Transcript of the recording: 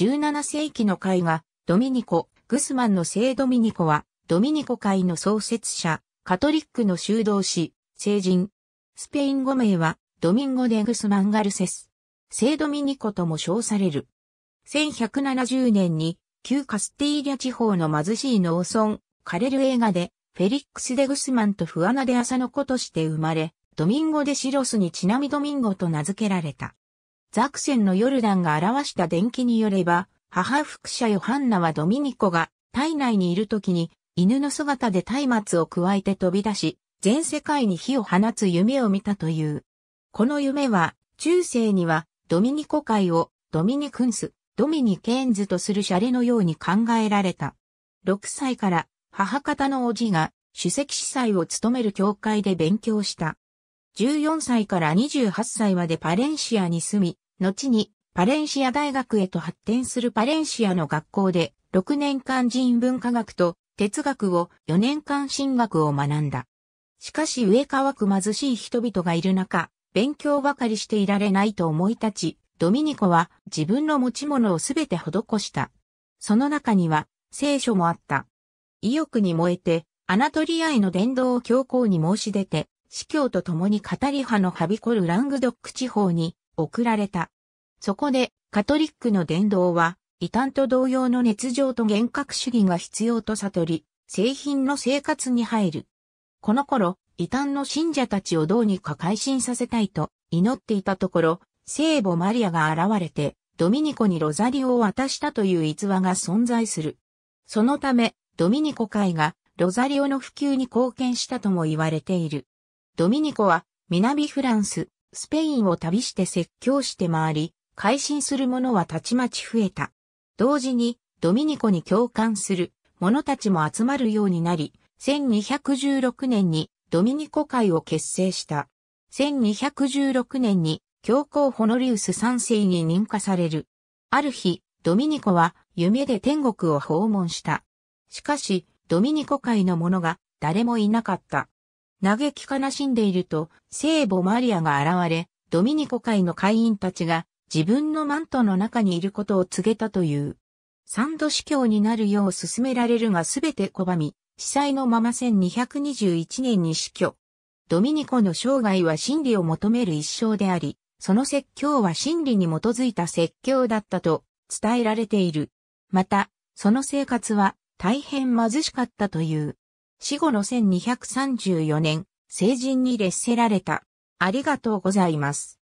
17世紀の会が、ドミニコ、グスマンの聖ドミニコは、ドミニコ会の創設者、カトリックの修道士、聖人。スペイン語名は、ドミンゴ・デ・グスマン・ガルセス。聖ドミニコとも称される。1170年に、旧カスティーリャ地方の貧しい農村、カレル映画で、フェリックス・デ・グスマンとフアナ・デ・アサの子として生まれ、ドミンゴ・デ・シロスにちなみドミンゴと名付けられた。ザクセンのヨルダンが表した伝記によれば、母副者ヨハンナはドミニコが体内にいる時に犬の姿で松明を加えて飛び出し、全世界に火を放つ夢を見たという。この夢は、中世にはドミニコ会をドミニクンス、ドミニケーンズとするシャレのように考えられた。6歳から母方のおじが主席司祭を務める教会で勉強した。14歳から28歳までパレンシアに住み、後にパレンシア大学へと発展するパレンシアの学校で6年間人文科学と哲学を4年間神学を学んだ。しかし上乾く貧しい人々がいる中、勉強ばかりしていられないと思い立ち、ドミニコは自分の持ち物をすべて施した。その中には聖書もあった。意欲に燃えて、アナトリアへの伝道を教皇に申し出て、司教と共にカタリ派のはびこるラングドック地方に送られた。そこで、カトリックの伝道は、異端と同様の熱情と幻覚主義が必要と悟り、製品の生活に入る。この頃、異端の信者たちをどうにか改心させたいと祈っていたところ、聖母マリアが現れて、ドミニコにロザリオを渡したという逸話が存在する。そのため、ドミニコ会がロザリオの普及に貢献したとも言われている。ドミニコは南フランス、スペインを旅して説教して回り、改心する者はたちまち増えた。同時に、ドミニコに共感する者たちも集まるようになり、1216年にドミニコ会を結成した。1216年に教皇ホノリウス3世に認可される。ある日、ドミニコは夢で天国を訪問した。しかし、ドミニコ会の者が誰もいなかった。嘆き悲しんでいると、聖母マリアが現れ、ドミニコ会の会員たちが自分のマントの中にいることを告げたという。三度司教になるよう勧められるがすべて拒み、司祭のまま1221年に死去。ドミニコの生涯は真理を求める一生であり、その説教は真理に基づいた説教だったと伝えられている。また、その生活は大変貧しかったという。死後の1234年、成人に列せられた。ありがとうございます。